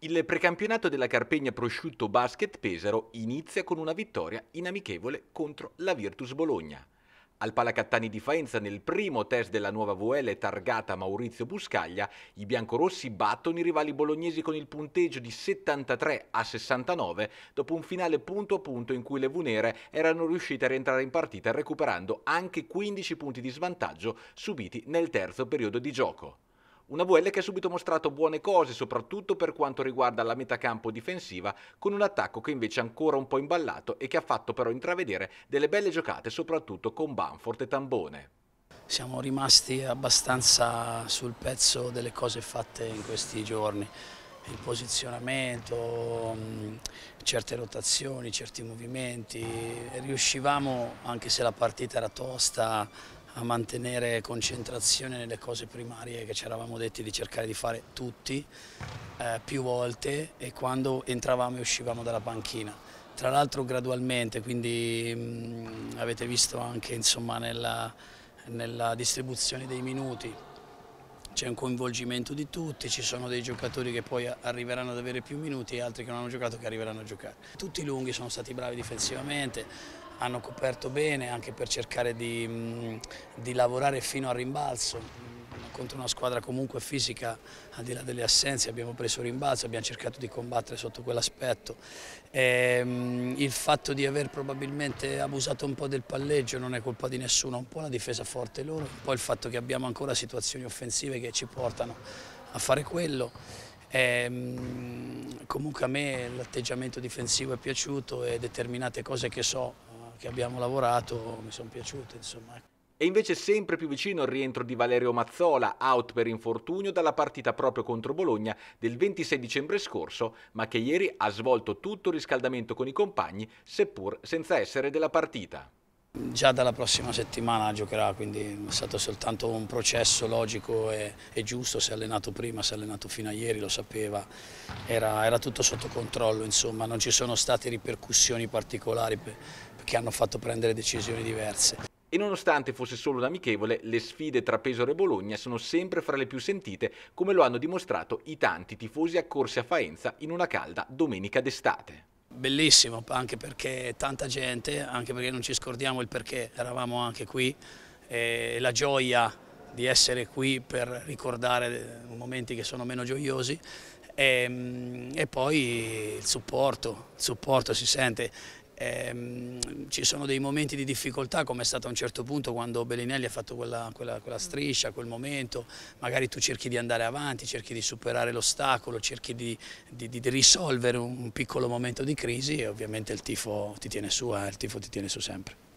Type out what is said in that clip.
Il precampionato della Carpegna Prosciutto Basket Pesaro inizia con una vittoria in amichevole contro la Virtus Bologna. Al Palacattani di Faenza, nel primo test della nuova VL targata Maurizio Buscaglia, i biancorossi battono i rivali bolognesi con il punteggio di 73 a 69 dopo un finale punto a punto in cui le Vunere erano riuscite a rientrare in partita recuperando anche 15 punti di svantaggio subiti nel terzo periodo di gioco. Una VL che ha subito mostrato buone cose, soprattutto per quanto riguarda la metacampo difensiva, con un attacco che invece è ancora un po' imballato e che ha fatto però intravedere delle belle giocate, soprattutto con Banfort e Tambone. Siamo rimasti abbastanza sul pezzo delle cose fatte in questi giorni il posizionamento, mm, certe rotazioni, certi movimenti. Riuscivamo, anche se la partita era tosta, a mantenere concentrazione nelle cose primarie che ci eravamo detti di cercare di fare tutti eh, più volte e quando entravamo e uscivamo dalla panchina. Tra l'altro gradualmente, quindi mh, mm, avete visto anche insomma, nella, nella distribuzione dei minuti c'è un coinvolgimento di tutti, ci sono dei giocatori che poi arriveranno ad avere più minuti e altri che non hanno giocato che arriveranno a giocare. Tutti i lunghi sono stati bravi difensivamente, hanno coperto bene anche per cercare di, mm, di lavorare fino al rimbalzo contro una squadra comunque fisica, al di là delle assenze, abbiamo preso rimbalzo, abbiamo cercato di combattere sotto quell'aspetto. Ehm, il fatto di aver probabilmente abusato un po' del palleggio non è colpa di nessuno, un po' la difesa forte loro, poi il fatto che abbiamo ancora situazioni offensive che ci portano a fare quello. E, ehm, comunque a me l'atteggiamento difensivo è piaciuto e determinate cose che so che abbiamo lavorato mi sono piaciute. Insomma. Ecco. E invece sempre più vicino il rientro di Valerio Mazzola, out per infortunio dalla partita proprio contro Bologna del 26 dicembre scorso, ma che ieri ha svolto tutto il riscaldamento con i compagni, seppur senza essere della partita. Già dalla prossima settimana giocherà, quindi è stato soltanto un processo logico e, e giusto, si è allenato prima, si è allenato fino a ieri, lo sapeva, era, era tutto sotto controllo, insomma non ci sono state ripercussioni particolari. Per, che hanno fatto prendere decisioni diverse. E nonostante fosse solo un amichevole, le sfide tra Pesaro e Bologna sono sempre fra le più sentite, come lo hanno dimostrato i tanti tifosi accorsi a Faenza in una calda domenica d'estate. Bellissimo, anche perché tanta gente, anche perché non ci scordiamo il perché eravamo anche qui, eh, la gioia di essere qui per ricordare momenti che sono meno gioiosi e, ehm, e poi il supporto, il supporto si sente, ehm, ci sono dei momenti di difficoltà come è stato a un certo punto quando Bellinelli ha fatto quella, quella, quella mm. striscia, quel momento, magari tu cerchi di andare avanti, cerchi di superare l'ostacolo, cerchi di, di, di, risolvere un piccolo momento di crisi e ovviamente il tifo ti tiene su, eh, il tifo ti tiene su sempre.